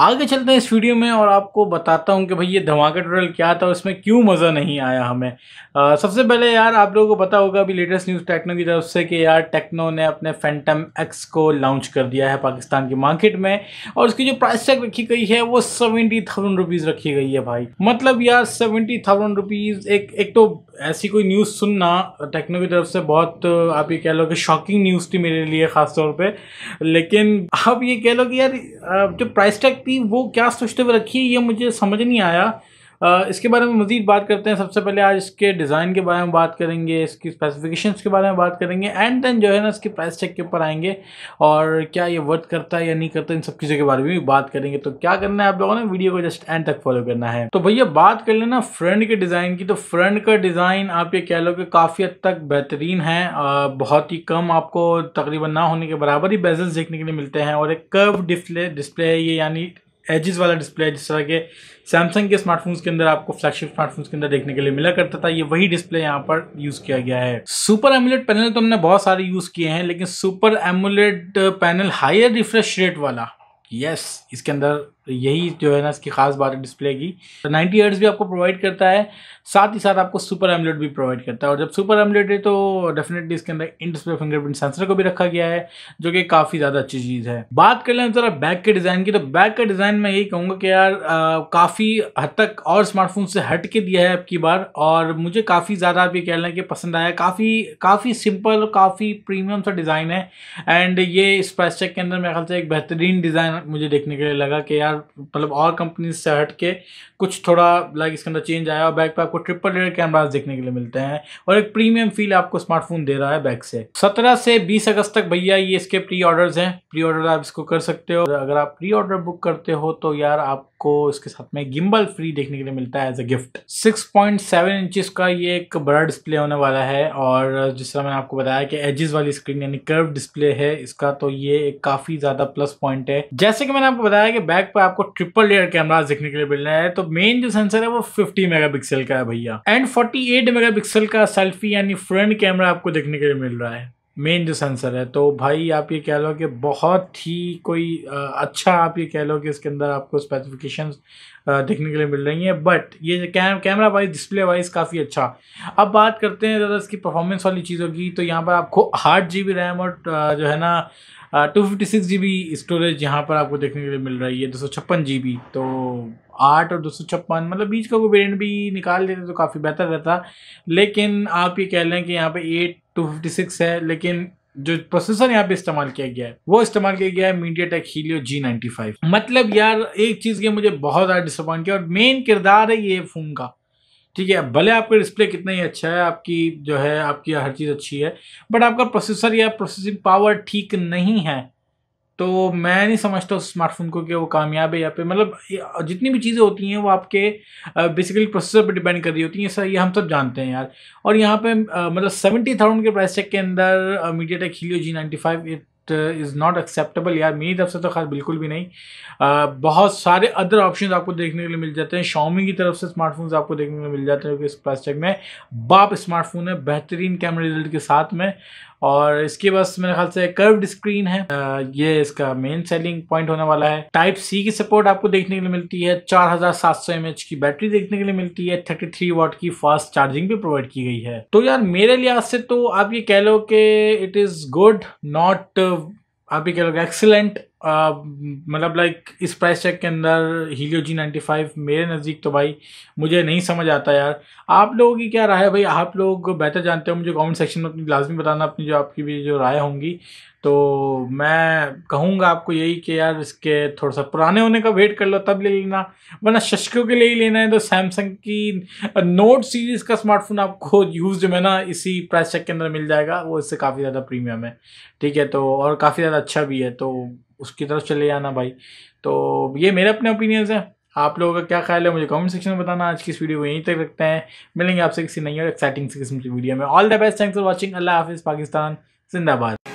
आगे चलते हैं इस वीडियो में और आपको बताता हूँ कि भाई ये धमाका टोटल क्या था और इसमें क्यों मज़ा नहीं आया हमें आ, सबसे पहले यार आप लोगों को पता होगा अभी लेटेस्ट न्यूज़ टेक्नो की तरफ से कि यार टेक्नो ने अपने फैंटम एक्स को लॉन्च कर दिया है पाकिस्तान की मार्केट में और उसकी जो प्राइस टैग रखी गई है वो सेवेंटी थाउजेंड रुपीज़ रखी गई है भाई मतलब यार सेवेंटी थाउजेंड रुपीज़ एक एक तो ऐसी कोई न्यूज़ सुनना टेक्नो की तरफ से बहुत आप ये कह लो कि शॉकिंग न्यूज़ थी मेरे लिए ख़ासतौर पर लेकिन आप ये कह लो कि यार जो प्राइस टैग पी वो क्या सोचते हुए रखी है ये मुझे समझ नहीं आया इसके बारे में मज़ीद बात करते हैं सबसे पहले आज इसके डिज़ाइन के बारे में बात करेंगे इसकी स्पेसिफिकेशंस के बारे में बात करेंगे एंड देन जो है ना इसके प्राइस चेक के ऊपर आएंगे और क्या ये वर्थ करता है या नहीं करता इन सब चीज़ों के बारे में भी बात करेंगे तो क्या करना है आप लोगों ने वीडियो को जस्ट एंड तक फॉलो करना है तो भैया बात कर लेना फ्रंट के डिज़ाइन की तो फ्रंट का डिज़ाइन आप ये कह लो कि काफ़ी हद तक बेहतरीन है बहुत ही कम आपको तकरीबन ना होने के बराबर ही बेजल्स देखने के लिए मिलते हैं और एक कर्व डिस्प्ले डिस्प्ले है ये यानी एजिस वाला डिस्प्ले है जिस तरह के सैमसंग के स्मार्टफोन्स के अंदर आपको फ्लैगशिप स्मार्टफोन्स के अंदर देखने के लिए मिला करता था ये वही डिस्प्ले यहाँ पर यूज किया गया है सुपर एमुलेट पैनल तो हमने बहुत सारे यूज किए हैं लेकिन super AMOLED panel higher refresh rate वाला यस yes, इसके अंदर तो यही जो है ना इसकी खास बात है डिस्प्ले की तो 90 हर्ट्स भी आपको प्रोवाइड करता है साथ ही साथ आपको सुपर एमलेट भी प्रोवाइड करता है और जब सुपर एमलेट है तो डेफिनेटली इसके अंदर इन डिस्प्ले फिंगरप्रिंट सेंसर को भी रखा गया है जो कि काफ़ी ज़्यादा अच्छी चीज़ है बात कर लें ज़रा बैक के डिज़ाइन की तो बैक का डिज़ाइन मैं यही कहूँगा कि यार काफ़ी हद तक और स्मार्टफोन से हट के दिया है की बार और मुझे काफ़ी ज़्यादा आप ये कह लें कि पसंद आया काफ़ी काफ़ी सिंपल काफ़ी प्रीमियम सा डिज़ाइन है एंड ये स्पेस चेक के अंदर मेरे ख्याल से एक बेहतरीन डिज़ाइन मुझे देखने के लिए लगा कि यार मतलब और कंपनी से हट के कुछ थोड़ा लाइक इसके अंदर चेंज आया और बैक पर आपको ट्रिपल रेयर कैमराज देखने के लिए मिलते हैं और एक प्रीमियम फील आपको स्मार्टफोन दे रहा है बैक से सत्रह से बीस अगस्त तक भैया ये इसके प्री ऑर्डर हैं प्री ऑर्डर आप इसको कर सकते हो अगर आप प्री ऑर्डर बुक करते हो तो यार आप आपको इसके साथ में गिम्बल फ्री देखने के लिए मिलता है as a gift 6.7 point inches का ये एक बड़ा डिस्प्ले होने वाला है और जिस तरह मैंने आपको बताया कि एजेस वाली स्क्रीन यानी कर्व डिस्प्ले है इसका तो ये एक काफी ज्यादा प्लस पॉइंट है जैसे कि मैंने आपको बताया कि बैक पर आपको ट्रिपल लेयर कैमराज देखने के लिए मिल रहा है तो मेन जो सेंसर है वो फिफ्टी मेगा का है भैया एंड फोर्टी एट का सेल्फी यानी फ्रंट कैमरा आपको देखने के लिए मिल रहा है मेन जो सेंसर है तो भाई आप ये कह लो कि बहुत ही कोई अच्छा आप ये कह लो कि इसके अंदर आपको स्पेसिफिकेशन देखने के लिए मिल रही है बट ये cam camera wise display wise काफ़ी अच्छा अब बात करते हैं ज़्यादा इसकी परफॉर्मेंस वाली चीज़ों की तो यहाँ पर आपको आठ जी बी रैम और जो है ना two fifty six G B storage यहाँ पर आपको देखने के लिए मिल रही है दो सौ छप्पन जी बी तो आठ और दो सौ छप्पन मतलब बीच का कोई वेरियंट भी निकाल देते तो काफ़ी बेहतर रहता लेकिन आप ये कह लें कि यहाँ पे एट टू फिफ्टी सिक्स है लेकिन जो प्रोसेसर यहाँ पे इस्तेमाल किया गया है वो इस्तेमाल किया गया है MediaTek Helio G ninety five मतलब यार एक चीज़ के मुझे बहुत ज़्यादा डिसअपॉइंट किया और मेन किरदार है ये फ़ोन का ठीक है भले आपका डिस्प्ले कितना ही अच्छा है आपकी जो है आपकी हर चीज़ अच्छी है बट आपका प्रोसेसर या प्रोसेसिंग पावर ठीक नहीं है तो मैं नहीं समझता उस स्मार्टफोन को कि वो कामयाब है या पे मतलब जितनी भी चीज़ें होती हैं वो आपके बेसिकली प्रोसेसर पे डिपेंड कर रही होती हैं सर ये हम सब जानते हैं यार और यहाँ पे मतलब सेवेंटी थाउजेंड के प्राइस चेक के अंदर MediaTek Helio G ninety five is not acceptable यार मेरी तरफ से तो खैर बिल्कुल भी नहीं आ, uh, बहुत सारे अदर ऑप्शन आपको देखने के लिए मिल जाते हैं शॉमी की तरफ से स्मार्टफोन्स आपको देखने के लिए मिल जाते हैं क्योंकि इस प्लास्टिक में बाप स्मार्टफोन है बेहतरीन कैमरा रिजल्ट के साथ में और इसके बस मेरे ख्याल से कर्व्ड स्क्रीन है ये इसका मेन सेलिंग पॉइंट होने वाला है टाइप सी की सपोर्ट आपको देखने के लिए मिलती है 4700 हजार की बैटरी देखने के लिए मिलती है 33 वाट की फास्ट चार्जिंग भी प्रोवाइड की गई है तो यार मेरे लिहाज से तो आप ये कह लो कि इट इज़ गुड नॉट आप ये कह लो एक्सीलेंट मतलब लाइक इस प्राइस चेक के अंदर हीलियो जी नाइन्टी फाइव मेरे नज़दीक तो भाई मुझे नहीं समझ आता यार आप लोगों की क्या राय है भाई आप लोग बेहतर जानते हो मुझे कमेंट सेक्शन में अपनी लाजमी बताना अपनी जो आपकी भी जो राय होंगी तो मैं कहूँगा आपको यही कि यार इसके थोड़ा सा पुराने होने का वेट कर लो तब ले लेना वरना शशकों के लिए ही लेना है तो सैमसंग की नोट सीरीज़ का स्मार्टफोन आपको यूज जो है ना इसी प्राइस चेक के अंदर मिल जाएगा वो इससे काफ़ी ज़्यादा प्रीमियम है ठीक है तो और काफ़ी ज़्यादा अच्छा भी है तो उसकी तरफ चले जाना भाई तो ये मेरे अपने ओपिनियंस हैं आप लोगों का क्या ख्याल है मुझे कमेंट सेक्शन में बताना आज की इस वीडियो को यहीं तक रखते हैं मिलेंगे आपसे किसी नई और एक्साइटिंग किस्म की वीडियो में all the best thanks for watching अल्लाह हाफिज़ पाकिस्तान जिंदाबाद